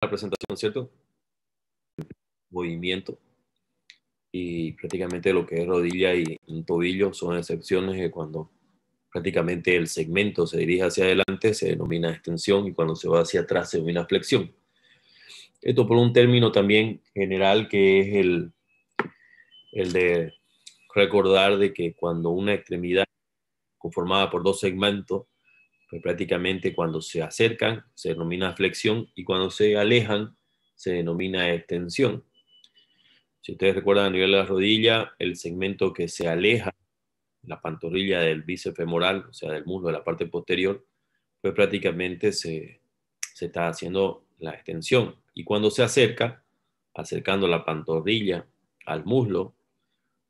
la presentación, ¿cierto? Movimiento. Y prácticamente lo que es rodilla y tobillo son excepciones que cuando prácticamente el segmento se dirige hacia adelante se denomina extensión y cuando se va hacia atrás se denomina flexión. Esto por un término también general que es el, el de recordar de que cuando una extremidad conformada por dos segmentos pues prácticamente cuando se acercan se denomina flexión y cuando se alejan se denomina extensión. Si ustedes recuerdan a nivel de la rodilla, el segmento que se aleja, la pantorrilla del bíceps femoral, o sea, del muslo de la parte posterior, pues prácticamente se, se está haciendo la extensión. Y cuando se acerca, acercando la pantorrilla al muslo,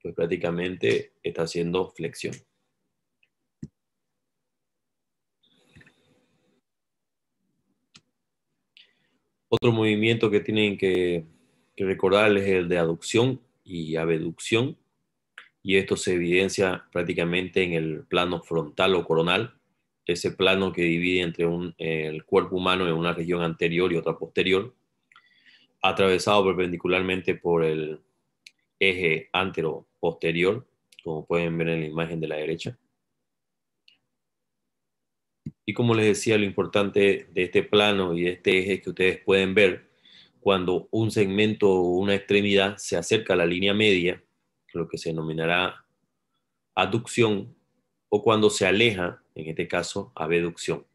pues prácticamente está haciendo flexión. Otro movimiento que tienen que, que recordar es el de aducción y abducción, y esto se evidencia prácticamente en el plano frontal o coronal, ese plano que divide entre el cuerpo humano en una región anterior y otra posterior, atravesado perpendicularmente por el eje antero posterior, como pueden ver en la imagen de la derecha. Y como les decía, lo importante de este plano y de este eje que ustedes pueden ver, cuando un segmento o una extremidad se acerca a la línea media, lo que se denominará aducción, o cuando se aleja, en este caso, abducción.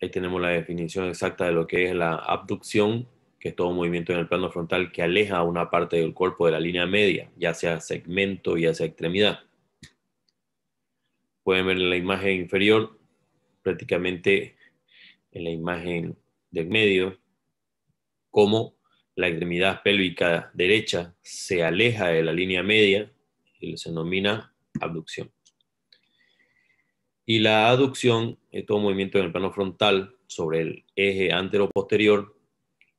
Ahí tenemos la definición exacta de lo que es la abducción, que es todo movimiento en el plano frontal que aleja una parte del cuerpo de la línea media, ya sea segmento, ya sea extremidad. Pueden ver en la imagen inferior, prácticamente en la imagen del medio, cómo la extremidad pélvica derecha se aleja de la línea media y se denomina abducción. Y la aducción es todo movimiento en el plano frontal sobre el eje antero-posterior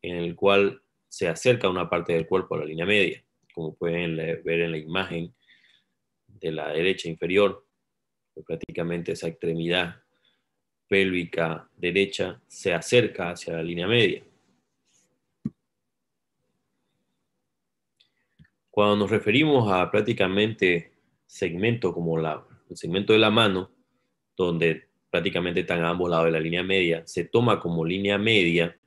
en el cual se acerca una parte del cuerpo a la línea media, como pueden ver en la imagen de la derecha inferior, prácticamente esa extremidad pélvica derecha se acerca hacia la línea media. Cuando nos referimos a prácticamente segmento como la, el segmento de la mano, donde prácticamente están a ambos lados de la línea media, se toma como línea media,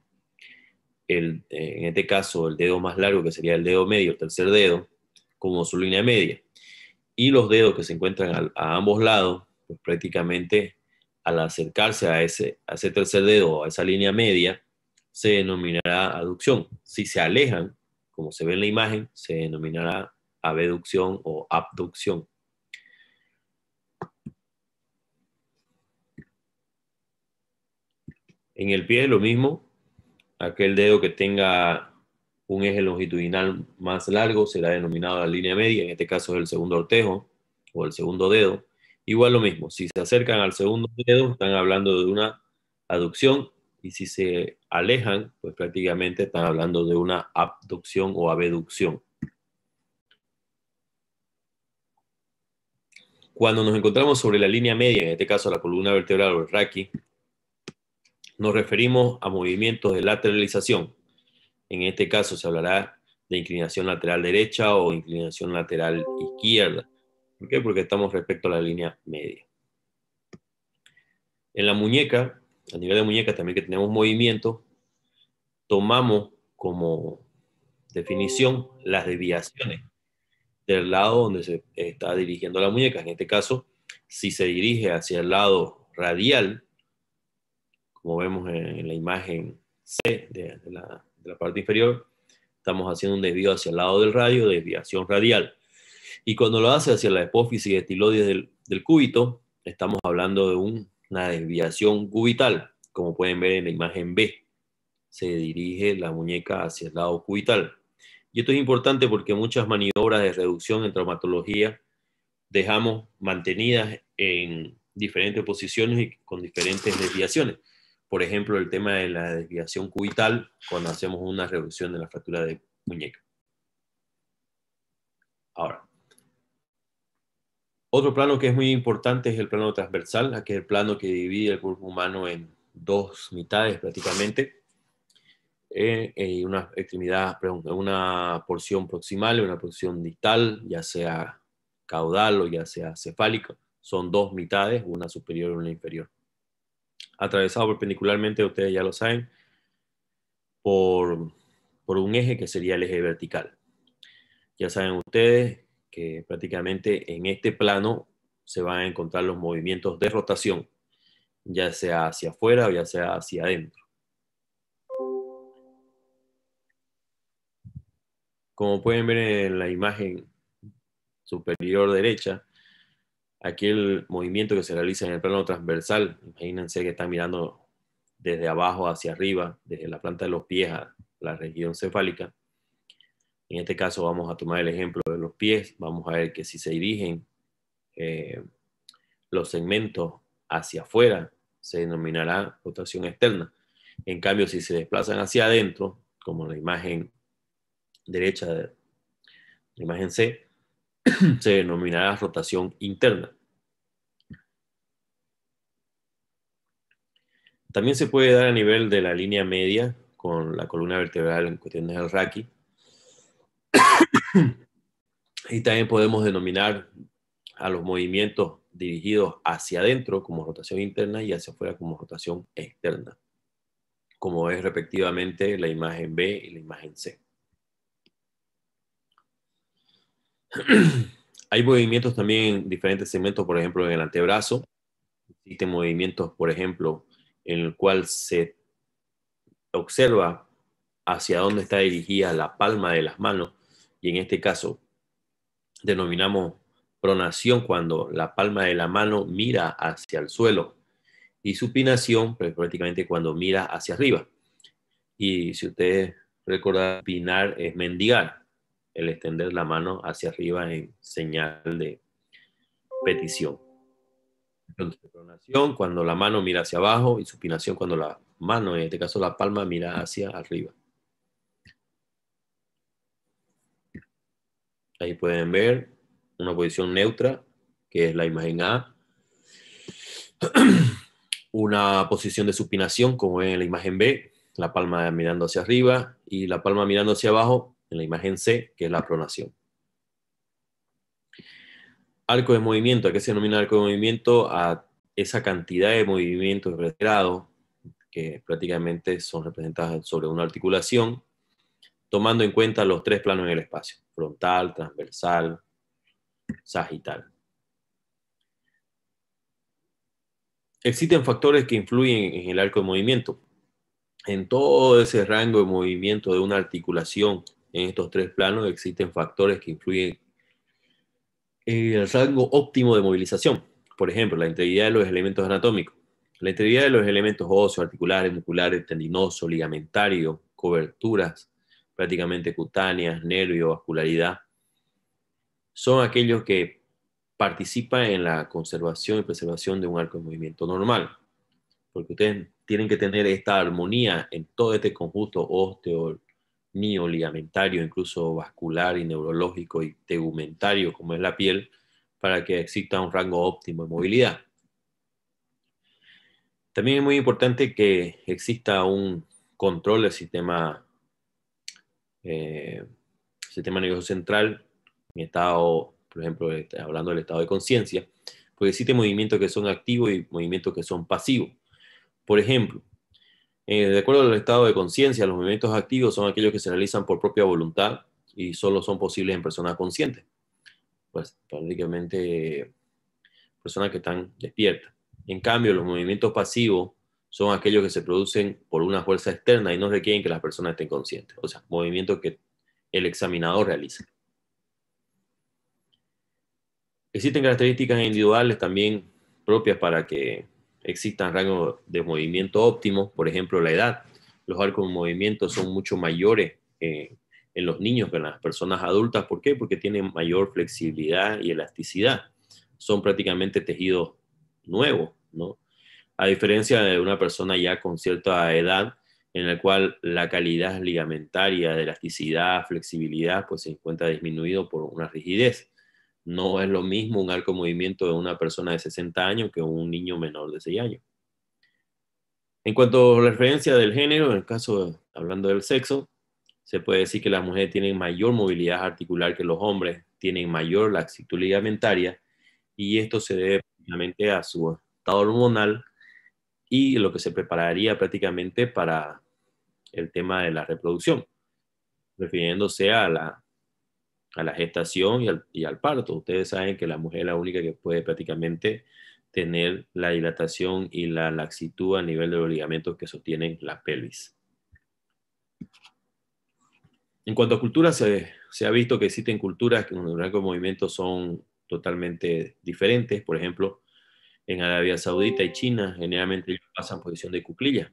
eh, en este caso el dedo más largo, que sería el dedo medio, el tercer dedo, como su línea media y los dedos que se encuentran a, ambos lados, pues prácticamente al acercarse a ese, ese tercer dedo, a esa línea media, se denominará aducción. Si se alejan, como se ve en la imagen, se denominará abducción o abducción. En el pie lo mismo, aquel dedo que tenga un eje longitudinal más largo será denominado la línea media, en este caso es el segundo ortejo o el segundo dedo. Igual lo mismo, si se acercan al segundo dedo, están hablando de una aducción y si se alejan, pues prácticamente están hablando de una abducción o abducción. Cuando nos encontramos sobre la línea media, en este caso la columna vertebral o el raqui, nos referimos a movimientos de lateralización, en este caso se hablará de inclinación lateral derecha o inclinación lateral izquierda. ¿Por qué? Porque estamos respecto a la línea media. En la muñeca, a nivel de muñeca también que tenemos movimiento, tomamos como definición las desviaciones del lado donde se está dirigiendo la muñeca. En este caso, si se dirige hacia el lado radial, como vemos en la imagen C de, de la la parte inferior, estamos haciendo un desvío hacia el lado del radio, desviación radial. Y cuando lo hace hacia la hipófisis de del, del cúbito, estamos hablando de una desviación cubital, como pueden ver en la imagen B. Se dirige la muñeca hacia el lado cubital. Y esto es importante porque muchas maniobras de reducción en traumatología dejamos mantenidas en diferentes posiciones y con diferentes desviaciones por ejemplo, el tema de la desviación cubital cuando hacemos una reducción de la fractura de muñeca. Ahora, otro plano que es muy importante es el plano transversal, que es el plano que divide el cuerpo humano en dos mitades prácticamente, eh, eh una extremidad, una porción proximal y una porción distal, ya sea caudal o ya sea cefálica, son dos mitades, una superior y una inferior atravesado perpendicularmente, ustedes ya lo saben, por, un eje que sería el eje vertical. Ya saben ustedes que prácticamente en este plano se van a encontrar los movimientos de rotación, ya sea hacia afuera o ya sea hacia adentro. Como pueden ver en la imagen superior derecha, Aquí el movimiento que se realiza en el plano transversal. Imagínense que están mirando desde abajo hacia arriba, desde la planta de los pies a la región cefálica. En este caso vamos a tomar el ejemplo de los pies. Vamos a ver que si se dirigen eh, los segmentos hacia afuera, se denominará rotación externa. En cambio, si se desplazan hacia adentro, como la imagen derecha de la imagen C, se denominará rotación interna. También se puede dar a nivel de la línea media con la columna vertebral en cuestión del raqui. y también podemos denominar a los movimientos dirigidos hacia adentro como rotación interna y hacia afuera como rotación externa, como es respectivamente la imagen B y la imagen C. Hay movimientos también en diferentes segmentos, por ejemplo, en el antebrazo. Existen movimientos, por ejemplo, en el cual se observa hacia dónde está dirigida la palma de las manos. Y en este caso, denominamos pronación cuando la palma de la mano mira hacia el suelo y supinación pues, prácticamente cuando mira hacia arriba. Y si ustedes recordan, pinar es mendigar el extender la mano hacia arriba en señal de petición. cuando la mano mira hacia abajo y supinación cuando la mano, en este caso la palma, mira hacia arriba. Ahí pueden ver una posición neutra, que es la imagen A. Una posición de supinación, como en la imagen B, la palma mirando hacia arriba y la palma mirando hacia abajo, en la imagen C, que es la pronación. Arco de movimiento, ¿a qué se denomina arco de movimiento? A esa cantidad de movimientos retirados, que prácticamente son representadas sobre una articulación, tomando en cuenta los tres planos en el espacio, frontal, transversal, sagital. Existen factores que influyen en el arco de movimiento. En todo ese rango de movimiento de una articulación en estos tres planos existen factores que influyen en el rango óptimo de movilización. Por ejemplo, la integridad de los elementos anatómicos. La integridad de los elementos óseos, articulares, musculares, tendinoso, ligamentario, coberturas prácticamente cutáneas, nervio, vascularidad, son aquellos que participan en la conservación y preservación de un arco de movimiento normal. Porque ustedes tienen que tener esta armonía en todo este conjunto osteo mío, ligamentario, incluso vascular y neurológico y tegumentario, como es la piel, para que exista un rango óptimo de movilidad. También es muy importante que exista un control del sistema, eh, sistema nervioso central, estado, por ejemplo, este, hablando del estado de conciencia, porque existen movimientos que son activos y movimientos que son pasivos. Por ejemplo, eh, de acuerdo al estado de conciencia, los movimientos activos son aquellos que se realizan por propia voluntad y solo son posibles en personas conscientes. Pues prácticamente personas que están despiertas. En cambio, los movimientos pasivos son aquellos que se producen por una fuerza externa y no requieren que las personas estén conscientes. O sea, movimientos que el examinador realiza. Existen características individuales también propias para que existan rangos de movimiento óptimos, por ejemplo, la edad. Los arcos de movimiento son mucho mayores eh, en los niños que en las personas adultas. ¿Por qué? Porque tienen mayor flexibilidad y elasticidad. Son prácticamente tejidos nuevos, ¿no? A diferencia de una persona ya con cierta edad, en la cual la calidad ligamentaria de elasticidad, flexibilidad, pues se encuentra disminuido por una rigidez. No es lo mismo un arco movimiento de una persona de 60 años que un niño menor de 6 años. En cuanto a la referencia del género, en el caso, hablando del sexo, se puede decir que las mujeres tienen mayor movilidad articular que los hombres, tienen mayor laxitud ligamentaria, y esto se debe prácticamente a su estado hormonal y lo que se prepararía prácticamente para el tema de la reproducción, refiriéndose a la a la gestación y al, parto. Ustedes saben que la mujer es la única que puede prácticamente tener la dilatación y la laxitud a nivel de los ligamentos que sostienen la pelvis. En cuanto a culturas, se, ha visto que existen culturas que los movimientos son totalmente diferentes. Por ejemplo, en Arabia Saudita y China generalmente pasan posición de cuclilla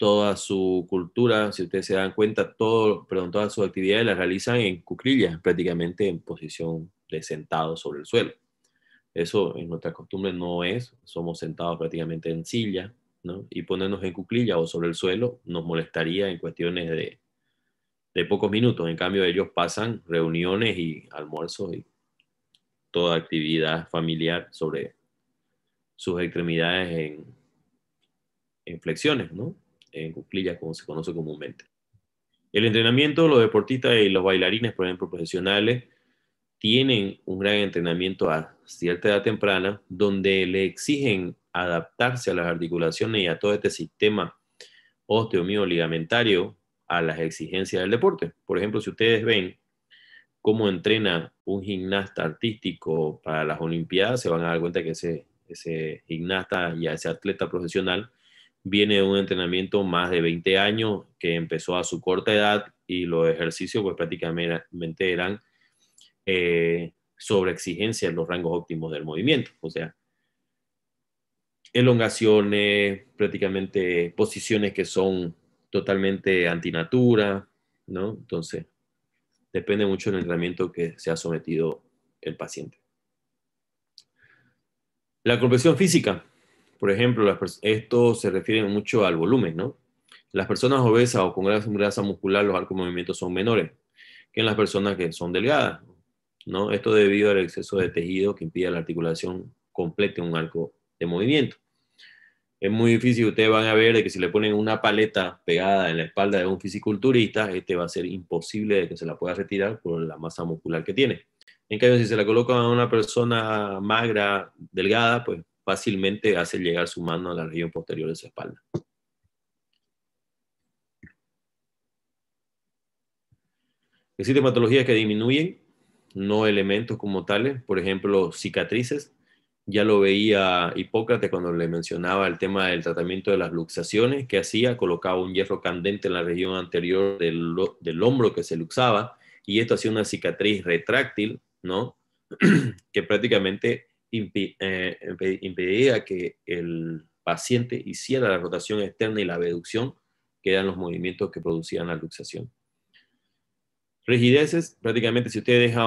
toda su cultura, si ustedes se dan cuenta, todo, perdón, todas sus actividades las realizan en cuclillas, prácticamente en posición de sentado sobre el suelo. Eso en nuestra costumbre no es, somos sentados prácticamente en silla, ¿no? Y ponernos en cuclillas o sobre el suelo nos molestaría en cuestiones de, de pocos minutos. En cambio, ellos pasan reuniones y almuerzos y toda actividad familiar sobre sus extremidades en, en flexiones, ¿no? en cuclillas, como se conoce comúnmente. El entrenamiento, los deportistas y los bailarines, por ejemplo, profesionales, tienen un gran entrenamiento a cierta edad temprana, donde le exigen adaptarse a las articulaciones y a todo este sistema osteomio ligamentario a las exigencias del deporte. Por ejemplo, si ustedes ven cómo entrena un gimnasta artístico para las Olimpiadas, se van a dar cuenta que ese, ese gimnasta y ese atleta profesional viene de un entrenamiento más de 20 años que empezó a su corta edad y los ejercicios pues prácticamente eran eh, sobre exigencia en los rangos óptimos del movimiento, o sea, elongaciones, prácticamente posiciones que son totalmente antinatura, ¿no? Entonces, depende mucho del entrenamiento que se ha sometido el paciente. La compresión física, por ejemplo, esto se refiere mucho al volumen, ¿no? Las personas obesas o con grasa muscular, los arcos de movimiento son menores que en las personas que son delgadas, ¿no? Esto debido al exceso de tejido que impide la articulación completa un arco de movimiento. Es muy difícil, ustedes van a ver que si le ponen una paleta pegada en la espalda de un fisiculturista, este va a ser imposible de que se la pueda retirar por la masa muscular que tiene. En cambio, si se la colocan a una persona magra, delgada, pues fácilmente hace llegar su mano a la región posterior de su espalda. Existen patologías que disminuyen, no elementos como tales, por ejemplo, cicatrices. Ya lo veía Hipócrates cuando le mencionaba el tema del tratamiento de las luxaciones que hacía, colocaba un hierro candente en la región anterior del, del hombro que se luxaba y esto hacía una cicatriz retráctil, ¿no? que prácticamente eh, impedía que el paciente hiciera la rotación externa y la abducción, que eran los movimientos que producían la luxación. Rigideces, prácticamente si usted deja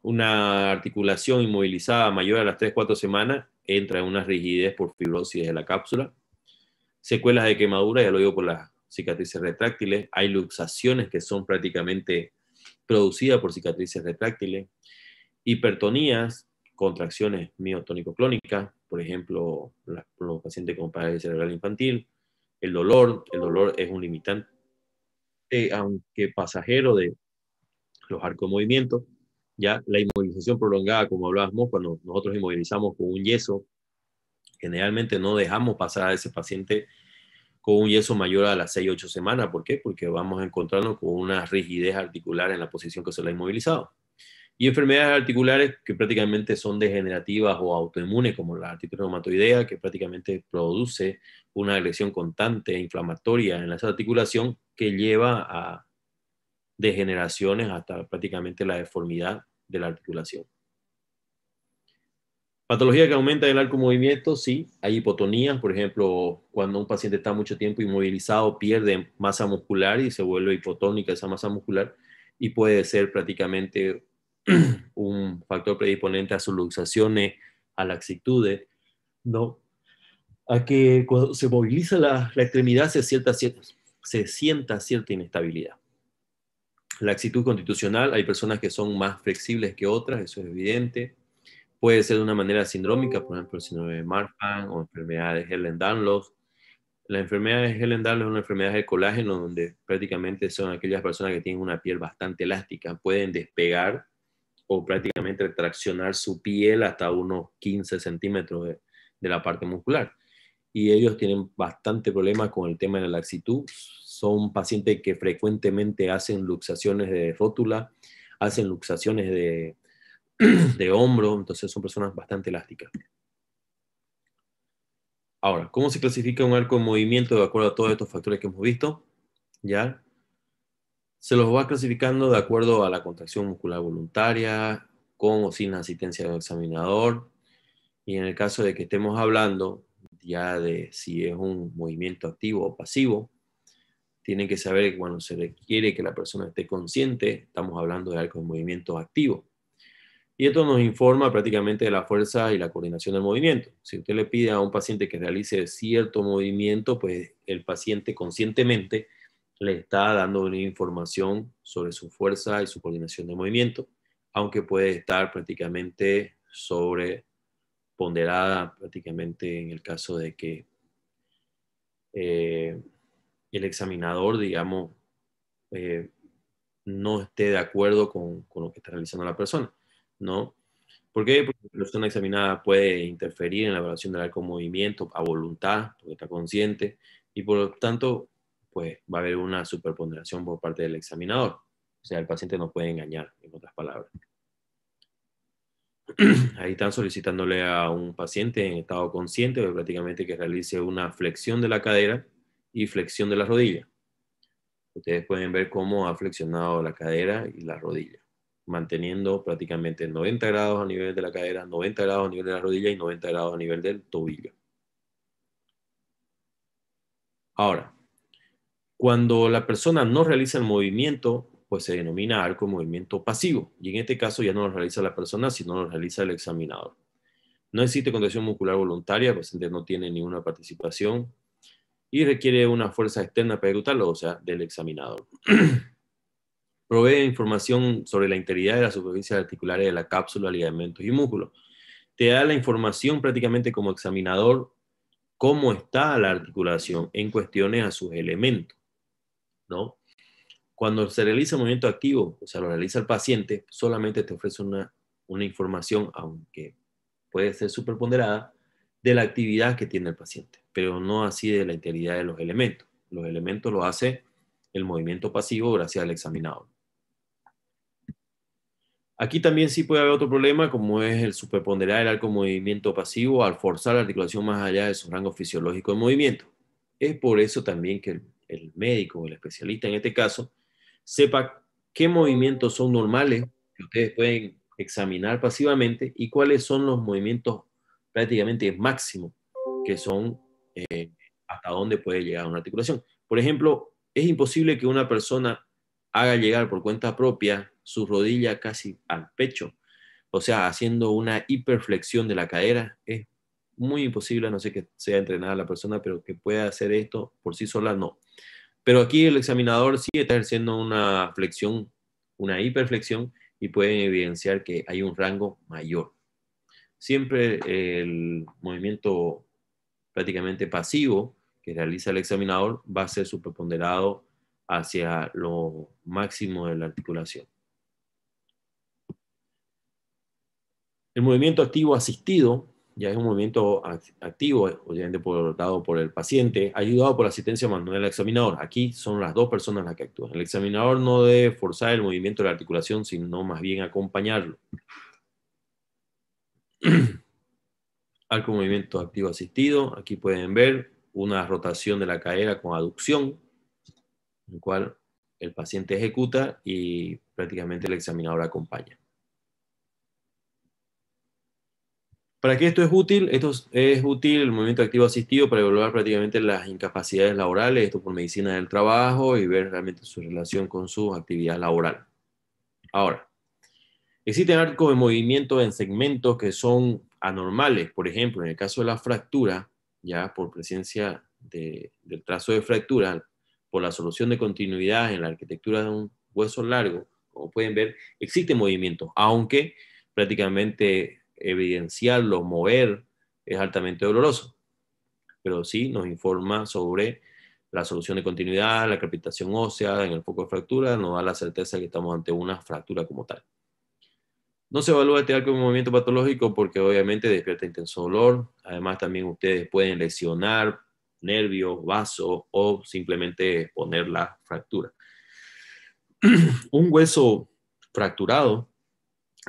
una articulación inmovilizada mayor a las 3-4 semanas, entra en una rigidez por fibrosis de la cápsula. Secuelas de quemadura, ya lo digo por las cicatrices retráctiles. Hay luxaciones que son prácticamente producidas por cicatrices retráctiles. Hipertonías, contracciones miotónico-clónicas, por ejemplo, los pacientes con parálisis cerebral infantil, el dolor, el dolor es un limitante, aunque pasajero de los arcos de movimiento, ya la inmovilización prolongada, como hablábamos, cuando nosotros inmovilizamos con un yeso, generalmente no dejamos pasar a ese paciente con un yeso mayor a las 6-8 semanas. ¿Por qué? Porque vamos a encontrarnos con una rigidez articular en la posición que se le ha inmovilizado y enfermedades articulares que prácticamente son degenerativas o autoinmunes, como la artritis reumatoidea, que prácticamente produce una agresión constante e inflamatoria en esa articulación que lleva a degeneraciones hasta prácticamente la deformidad de la articulación. Patología que aumenta el arco movimiento, sí, hay hipotonías, por ejemplo, cuando un paciente está mucho tiempo inmovilizado, pierde masa muscular y se vuelve hipotónica esa masa muscular y puede ser prácticamente un factor predisponente a sus luxaciones, a la ¿no? a que cuando se moviliza la, extremidad se sienta, cierta, se sienta cierta inestabilidad. La actitud constitucional, hay personas que son más flexibles que otras, eso es evidente. Puede ser de una manera sindrómica, por ejemplo, el síndrome de Marfan o enfermedades de Helen-Danlos. La enfermedad de Helen-Danlos es una enfermedad de colágeno donde prácticamente son aquellas personas que tienen una piel bastante elástica, pueden despegar o prácticamente traccionar su piel hasta unos 15 centímetros de, la parte muscular. Y ellos tienen bastante problemas con el tema de la laxitud. Son pacientes que frecuentemente hacen luxaciones de rótula, hacen luxaciones de, de hombro, entonces son personas bastante elásticas. Ahora, ¿cómo se clasifica un arco en movimiento de acuerdo a todos estos factores que hemos visto? ¿Ya? Se los va clasificando de acuerdo a la contracción muscular voluntaria, con o sin asistencia del examinador. Y en el caso de que estemos hablando ya de si es un movimiento activo o pasivo, tienen que saber que cuando se requiere que la persona esté consciente, estamos hablando de algo de movimiento activo. Y esto nos informa prácticamente de la fuerza y la coordinación del movimiento. Si usted le pide a un paciente que realice cierto movimiento, pues el paciente conscientemente le está dando una información sobre su fuerza y su coordinación de movimiento, aunque puede estar prácticamente sobreponderada, prácticamente en el caso de que eh, el examinador, digamos, eh, no esté de acuerdo con, lo que está realizando la persona, ¿no? ¿Por qué? Porque la persona examinada puede interferir en la evaluación del arco movimiento a voluntad, porque está consciente, y por lo tanto pues va a haber una superponderación por parte del examinador. O sea, el paciente no puede engañar, en otras palabras. Ahí están solicitándole a un paciente en estado consciente, prácticamente que realice una flexión de la cadera y flexión de la rodilla. Ustedes pueden ver cómo ha flexionado la cadera y la rodilla, manteniendo prácticamente 90 grados a nivel de la cadera, 90 grados a nivel de la rodilla y 90 grados a nivel del tobillo. Ahora, cuando la persona no realiza el movimiento, pues se denomina arco movimiento pasivo. Y en este caso ya no lo realiza la persona, sino lo realiza el examinador. No existe contracción muscular voluntaria, pues el paciente no tiene ninguna participación y requiere una fuerza externa para ejecutarlo, o sea, del examinador. Provee información sobre la integridad de las superficies articulares de la cápsula, ligamentos y músculos. Te da la información prácticamente como examinador cómo está la articulación en cuestiones a sus elementos. ¿no? Cuando se realiza el movimiento activo, o sea, lo realiza el paciente, solamente te ofrece una, información, aunque puede ser superponderada, de la actividad que tiene el paciente, pero no así de la integridad de los elementos. Los elementos lo hace el movimiento pasivo gracias al examinador. Aquí también sí puede haber otro problema, como es el superponderar el arco movimiento pasivo al forzar la articulación más allá de su rango fisiológico de movimiento. Es por eso también que el el médico, o el especialista en este caso, sepa qué movimientos son normales que ustedes pueden examinar pasivamente y cuáles son los movimientos prácticamente máximos que son eh, hasta dónde puede llegar una articulación. Por ejemplo, es imposible que una persona haga llegar por cuenta propia su rodilla casi al pecho, o sea, haciendo una hiperflexión de la cadera. Es muy imposible, no sé que sea entrenada la persona, pero que pueda hacer esto por sí sola, no. Pero aquí el examinador sí está ejerciendo una flexión, una hiperflexión, y pueden evidenciar que hay un rango mayor. Siempre el movimiento prácticamente pasivo que realiza el examinador va a ser superponderado hacia lo máximo de la articulación. El movimiento activo asistido ya es un movimiento activo, obviamente por, por el paciente, ayudado por la asistencia manual del examinador. Aquí son las dos personas las que actúan. El examinador no debe forzar el movimiento de la articulación, sino más bien acompañarlo. Arco movimiento activo asistido, aquí pueden ver una rotación de la cadera con aducción, en el cual el paciente ejecuta y prácticamente el examinador acompaña. ¿Para qué esto es útil? Esto es, útil el movimiento activo asistido para evaluar prácticamente las incapacidades laborales, esto por medicina del trabajo y ver realmente su relación con su actividad laboral. Ahora, existen arcos de movimiento en segmentos que son anormales, por ejemplo, en el caso de la fractura, ya por presencia del trazo de fractura, por la solución de continuidad en la arquitectura de un hueso largo, como pueden ver, existen movimientos, aunque prácticamente evidenciarlo, mover, es altamente doloroso. Pero sí nos informa sobre la solución de continuidad, la crepitación ósea en el foco de fractura, nos da la certeza que estamos ante una fractura como tal. No se evalúa este arco como movimiento patológico porque obviamente despierta intenso dolor. Además, también ustedes pueden lesionar nervios, vasos o simplemente poner la fractura. Un hueso fracturado,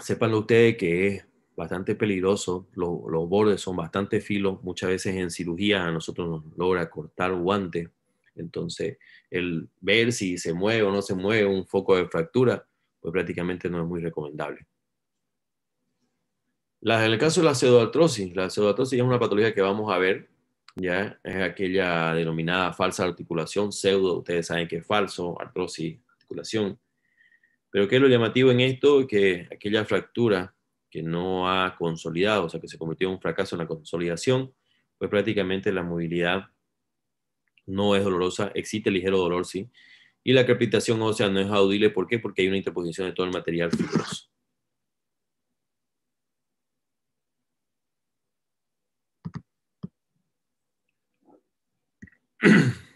sépanlo ustedes que es bastante peligroso, los bordes son bastante filos, muchas veces en cirugía a nosotros nos logra cortar guante, entonces el ver si se mueve o no se mueve un foco de fractura, pues prácticamente no es muy recomendable. en el caso de la pseudoartrosis, la pseudoartrosis es una patología que vamos a ver, ya es aquella denominada falsa articulación, pseudo, ustedes saben que es falso, artrosis, articulación, pero qué es lo llamativo en esto, que aquella fractura que no ha consolidado, o sea, que se convirtió en un fracaso en la consolidación, pues prácticamente la movilidad no es dolorosa, existe ligero dolor, sí, y la crepitación ósea no es audible, ¿por qué? Porque hay una interposición de todo el material fibroso.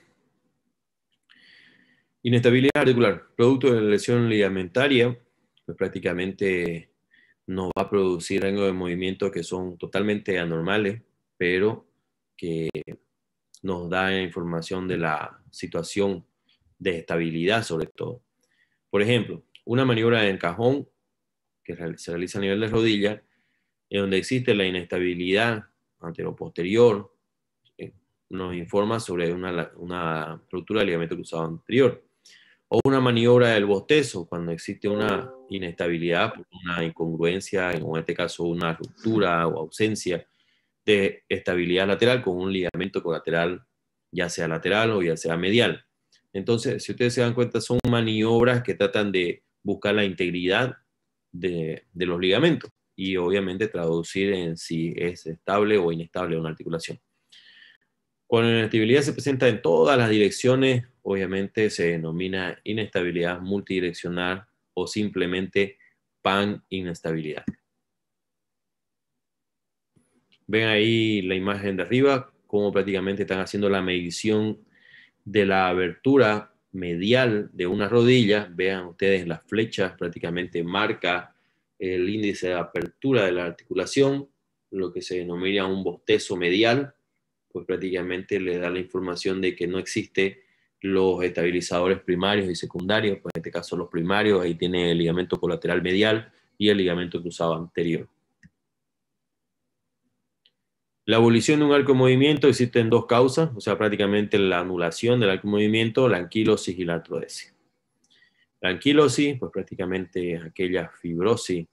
Inestabilidad articular, producto de la lesión ligamentaria, pues prácticamente nos va a producir rangos de movimientos que son totalmente anormales, pero que nos da información de la situación de estabilidad sobre todo. Por ejemplo, una maniobra en cajón que se realiza a nivel de rodilla, en donde existe la inestabilidad anterior posterior, eh, nos informa sobre una, una ruptura del ligamento cruzado anterior o una maniobra del bostezo, cuando existe una inestabilidad, una incongruencia, en este caso una ruptura o ausencia de estabilidad lateral con un ligamento colateral, ya sea lateral o ya sea medial. Entonces, si ustedes se dan cuenta, son maniobras que tratan de buscar la integridad de, de los ligamentos y obviamente traducir en si es estable o inestable una articulación. Cuando la inestabilidad se presenta en todas las direcciones, obviamente se denomina inestabilidad multidireccional o simplemente pan-inestabilidad. Ven ahí la imagen de arriba, cómo prácticamente están haciendo la medición de la abertura medial de una rodilla. Vean ustedes las flechas, prácticamente marca el índice de apertura de la articulación, lo que se denomina un bostezo medial pues prácticamente le da la información de que no existe los estabilizadores primarios y secundarios, pues en este caso los primarios, ahí tiene el ligamento colateral medial y el ligamento cruzado anterior. La abolición de un arco de movimiento existe en dos causas, o sea, prácticamente la anulación del arco de movimiento, la anquilosis y la artrodesia. La anquilosis, pues prácticamente aquella fibrosis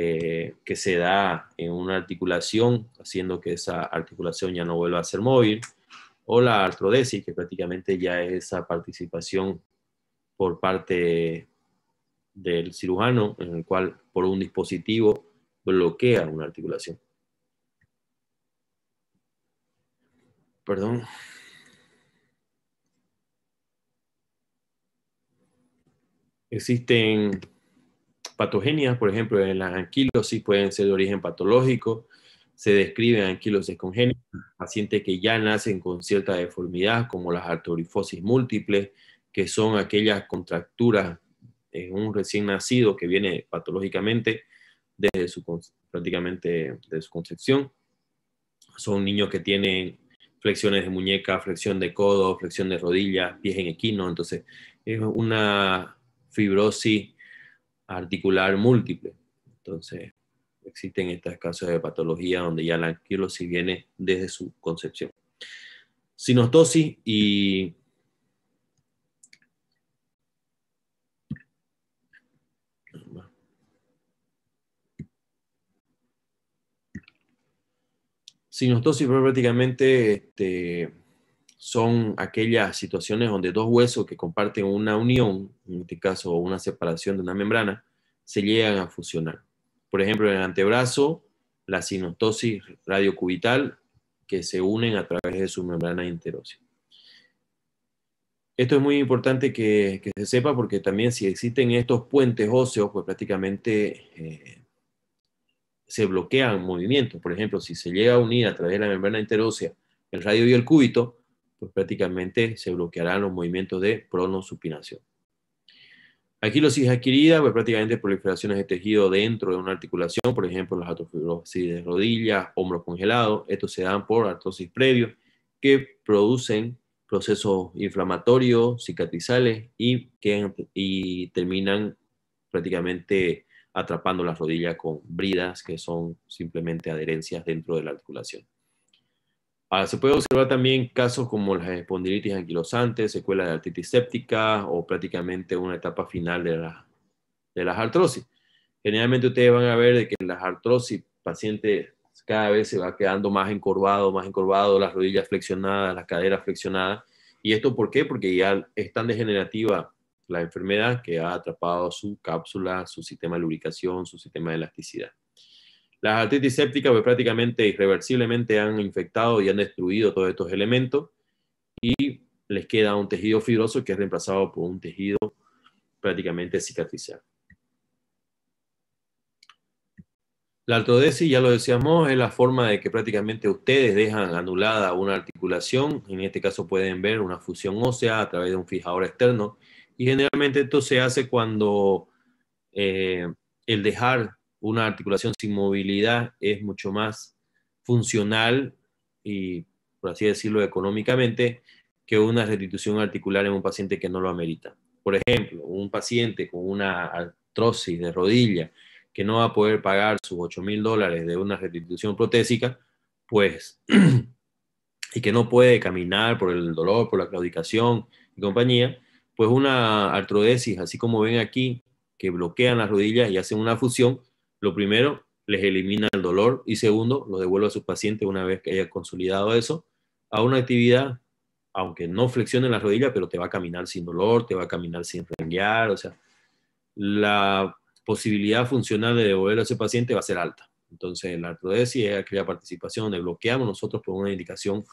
eh, que se da en una articulación, haciendo que esa articulación ya no vuelva a ser móvil, o la artrodesis, que prácticamente ya es esa participación por parte del cirujano, en el cual por un dispositivo bloquea una articulación. Perdón. Existen patogenias, por ejemplo, en las anquilosis pueden ser de origen patológico, se describen anquilosis congénitas, pacientes que ya nacen con cierta deformidad, como las artorifosis múltiples, que son aquellas contracturas en un recién nacido que viene patológicamente desde su, prácticamente de su concepción. Son niños que tienen flexiones de muñeca, flexión de codo, flexión de rodilla, pies en equino, entonces es una fibrosis articular múltiple. Entonces, existen estos casos de patología donde ya la anquilosis viene desde su concepción. Sinostosis y Sinostosis prácticamente este, son aquellas situaciones donde dos huesos que comparten una unión, en este caso una separación de una membrana, se llegan a fusionar. Por ejemplo, en el antebrazo, la sinostosis radiocubital, que se unen a través de su membrana interósea. Esto es muy importante que, se sepa porque también si existen estos puentes óseos, pues prácticamente eh, se bloquean movimientos. Por ejemplo, si se llega a unir a través de la membrana interósea el radio y el cúbito, pues prácticamente se bloquearán los movimientos de pronosupinación. Aquí los Aquilosis adquirida, pues prácticamente proliferaciones de tejido dentro de una articulación, por ejemplo, las atrofibrosis de rodillas, hombros congelados, estos se dan por artrosis previo, que producen procesos inflamatorios, cicatrizales y, que, y terminan prácticamente atrapando las rodillas con bridas que son simplemente adherencias dentro de la articulación. Ah, se puede observar también casos como la espondilitis anquilosantes, secuela de artritis séptica o prácticamente una etapa final de, la, de las artrosis. Generalmente ustedes van a ver de que las artrosis, paciente cada vez se va quedando más encorvado, más encorvado, las rodillas flexionadas, las caderas flexionadas. ¿Y esto por qué? Porque ya es tan degenerativa la enfermedad que ha atrapado su cápsula, su sistema de lubricación, su sistema de elasticidad. Las artritis sépticas pues, prácticamente irreversiblemente han infectado y han destruido todos estos elementos y les queda un tejido fibroso que es reemplazado por un tejido prácticamente cicatricial. La artrodesis, ya lo decíamos, es la forma de que prácticamente ustedes dejan anulada una articulación, en este caso pueden ver una fusión ósea a través de un fijador externo, y generalmente esto se hace cuando eh, el dejar una articulación sin movilidad es mucho más funcional y, por así decirlo, económicamente, que una restitución articular en un paciente que no lo amerita. Por ejemplo, un paciente con una artrosis de rodilla que no va a poder pagar sus 8 mil dólares de una restitución protésica, pues, y que no puede caminar por el dolor, por la claudicación y compañía, pues una artrodesis, así como ven aquí, que bloquean las rodillas y hacen una fusión, lo primero, les elimina el dolor y segundo, lo devuelve a su paciente una vez que haya consolidado eso a una actividad, aunque no flexione la rodilla, pero te va a caminar sin dolor, te va a caminar sin renguear, o sea, la posibilidad funcional de devolver a ese paciente va a ser alta. Entonces, la artrodesis es aquella participación donde bloqueamos nosotros por una indicación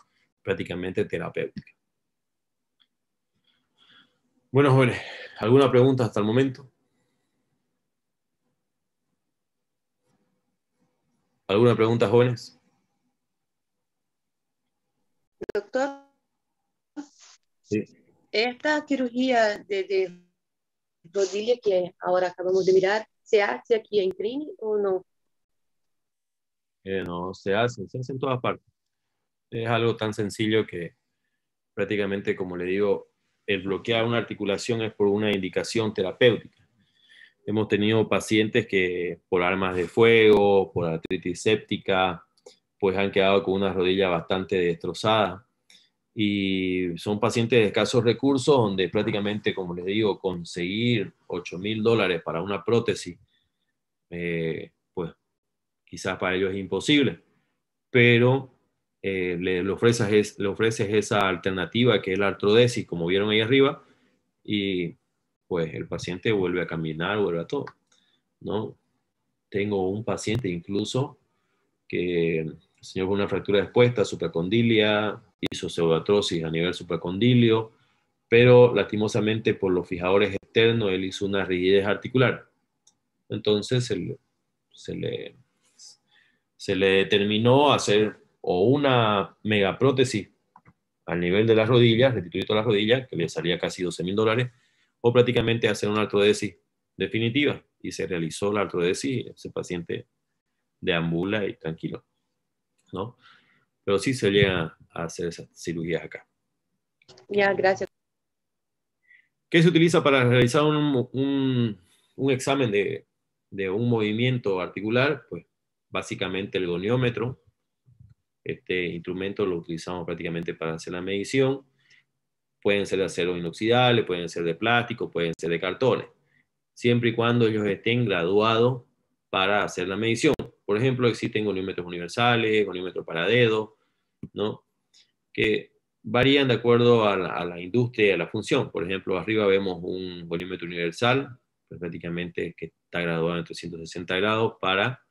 prácticamente terapéutica. Bueno, jóvenes, ¿alguna pregunta hasta el momento? ¿Alguna pregunta, jóvenes? Doctor, sí. esta cirugía de, rodilla que ahora acabamos de mirar, ¿se hace aquí en Trini o no? Eh, no, se hace, se hace en todas partes. Es algo tan sencillo que prácticamente, como le digo, el bloquear una articulación es por una indicación terapéutica. Hemos tenido pacientes que por armas de fuego, por artritis séptica, pues han quedado con una rodilla bastante destrozada. Y son pacientes de escasos recursos donde prácticamente, como les digo, conseguir 8 mil dólares para una prótesis, eh, pues quizás para ellos es imposible. Pero eh, le, ofreces, le ofreces esa alternativa que es la artrodesis, como vieron ahí arriba, y pues el paciente vuelve a caminar, vuelve a todo, ¿no? Tengo un paciente incluso que señor con una fractura expuesta, supracondilia, hizo pseudoatrosis a nivel supracondilio, pero lastimosamente por los fijadores externos él hizo una rigidez articular. Entonces se le, se le, determinó hacer o una megaprótesis al nivel de las rodillas, restituir las rodillas, que le salía casi 12 mil dólares, o prácticamente hacer una artrodesis definitiva. Y se realizó la artrodesis, ese paciente deambula y tranquilo, ¿no? Pero sí se llega a hacer esas cirugías acá. Ya, gracias. ¿Qué se utiliza para realizar un, examen de, de, un movimiento articular? Pues básicamente el goniómetro. Este instrumento lo utilizamos prácticamente para hacer la medición. Pueden ser de acero inoxidable, pueden ser de plástico, pueden ser de cartones, siempre y cuando ellos estén graduados para hacer la medición. Por ejemplo, existen goniómetros universales, goniómetros para dedo, ¿no? Que varían de acuerdo a la, industria y a la función. Por ejemplo, arriba vemos un goniómetro universal, pues, prácticamente que está graduado en 360 grados para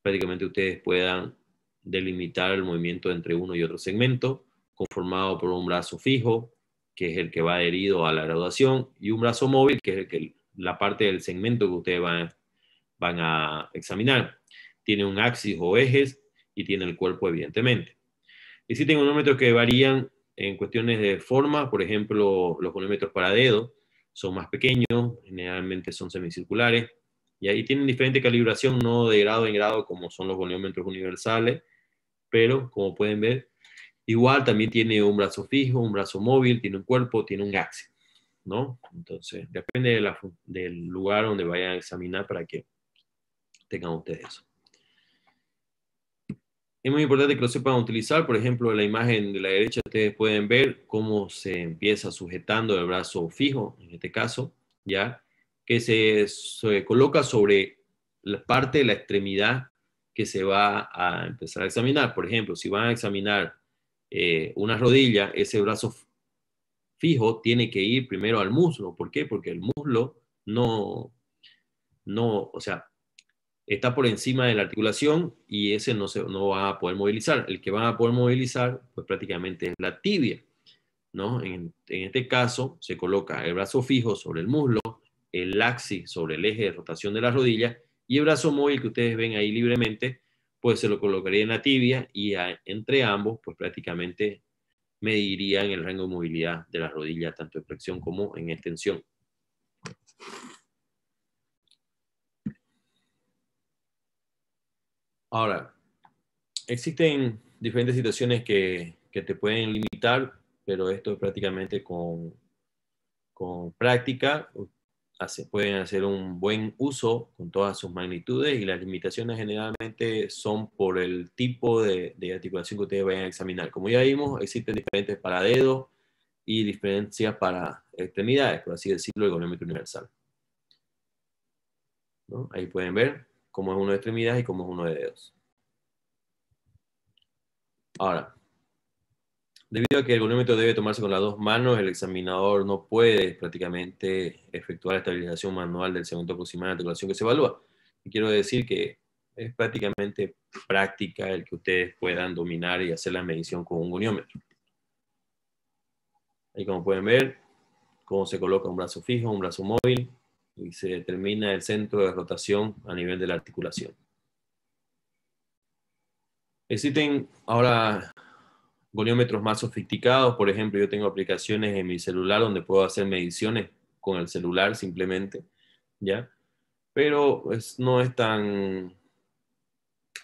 prácticamente ustedes puedan delimitar el movimiento entre uno y otro segmento, conformado por un brazo fijo, que es el que va adherido a la graduación, y un brazo móvil, que es la parte del segmento que ustedes van, van a examinar. Tiene un axis o ejes y tiene el cuerpo, evidentemente. Existen gonómetros que varían en cuestiones de forma, por ejemplo, los goniómetros para dedo son más pequeños, generalmente son semicirculares, y ahí tienen diferente calibración, no de grado en grado como son los goniómetros universales, pero como pueden ver, Igual también tiene un brazo fijo, un brazo móvil, tiene un cuerpo, tiene un axis, ¿no? Entonces, depende del lugar donde vayan a examinar para que tengan ustedes eso. Es muy importante que lo sepan utilizar. Por ejemplo, en la imagen de la derecha ustedes pueden ver cómo se empieza sujetando el brazo fijo, en este caso, ¿ya? Que se, se coloca sobre la parte de la extremidad que se va a empezar a examinar. Por ejemplo, si van a examinar eh, una rodilla, ese brazo fijo tiene que ir primero al muslo. ¿Por qué? Porque el muslo no, no, o sea, está por encima de la articulación y ese no, se, no va a poder movilizar. El que va a poder movilizar, pues prácticamente es la tibia. ¿no? En, en, este caso, se coloca el brazo fijo sobre el muslo, el axis sobre el eje de rotación de la rodilla y el brazo móvil que ustedes ven ahí libremente pues se lo colocaría en la tibia y entre ambos, pues prácticamente mediría en el rango de movilidad de la rodilla, tanto en flexión como en extensión. Ahora, existen diferentes situaciones que, te pueden limitar, pero esto es prácticamente con, con práctica pueden hacer un buen uso con todas sus magnitudes y las limitaciones generalmente son por el tipo de, articulación que ustedes vayan a examinar. Como ya vimos, existen diferentes para dedos y diferencias para extremidades, por así decirlo, el goniómetro universal. Ahí pueden ver cómo es uno de extremidades y cómo es uno de dedos. Ahora, Debido a que el goniómetro debe tomarse con las dos manos, el examinador no puede prácticamente efectuar la estabilización manual del segundo aproximado de articulación que se evalúa. Y quiero decir que es prácticamente práctica el que ustedes puedan dominar y hacer la medición con un goniómetro. Ahí como pueden ver, cómo se coloca un brazo fijo, un brazo móvil, y se determina el centro de rotación a nivel de la articulación. Existen ahora goliómetros más sofisticados. Por ejemplo, yo tengo aplicaciones en mi celular donde puedo hacer mediciones con el celular simplemente, ¿ya? Pero es pues, no es tan,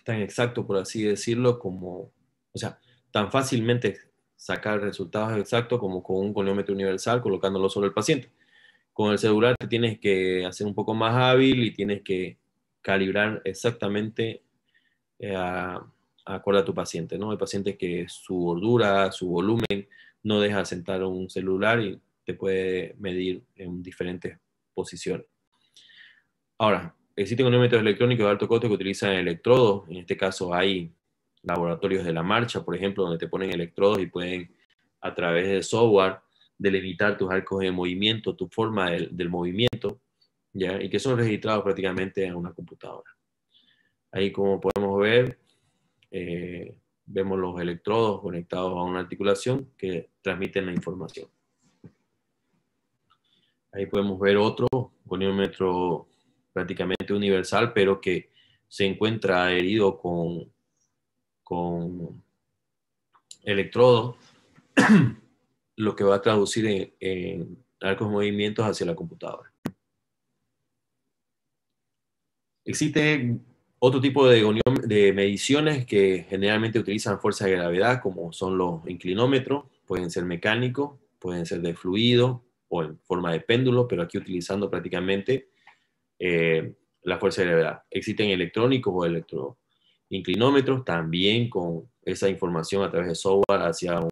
tan exacto, por así decirlo, como, o sea, tan fácilmente sacar resultados exactos como con un goniómetro universal colocándolo sobre el paciente. Con el celular te tienes que hacer un poco más hábil y tienes que calibrar exactamente eh, a acorde a tu paciente, ¿no? Hay pacientes que su gordura, su volumen, no deja sentar un celular y te puede medir en diferentes posiciones. Ahora, existen métodos electrónicos de alto costo que utilizan electrodos. En este caso hay laboratorios de la marcha, por ejemplo, donde te ponen electrodos y pueden, a través de software, delimitar tus arcos de movimiento, tu forma del, del movimiento, ¿ya? y que son registrados prácticamente en una computadora. Ahí como podemos ver, eh, vemos los electrodos conectados a una articulación que transmiten la información. Ahí podemos ver otro goniómetro prácticamente universal, pero que se encuentra adherido con, con electrodos, lo que va a traducir en, en arcos movimientos hacia la computadora. Existe otro tipo de, de mediciones que generalmente utilizan fuerza de gravedad, como son los inclinómetros, pueden ser mecánicos, pueden ser de fluido o en forma de péndulo, pero aquí utilizando prácticamente eh, la fuerza de gravedad. Existen electrónicos o electroinclinómetros también con esa información a través de software hacia un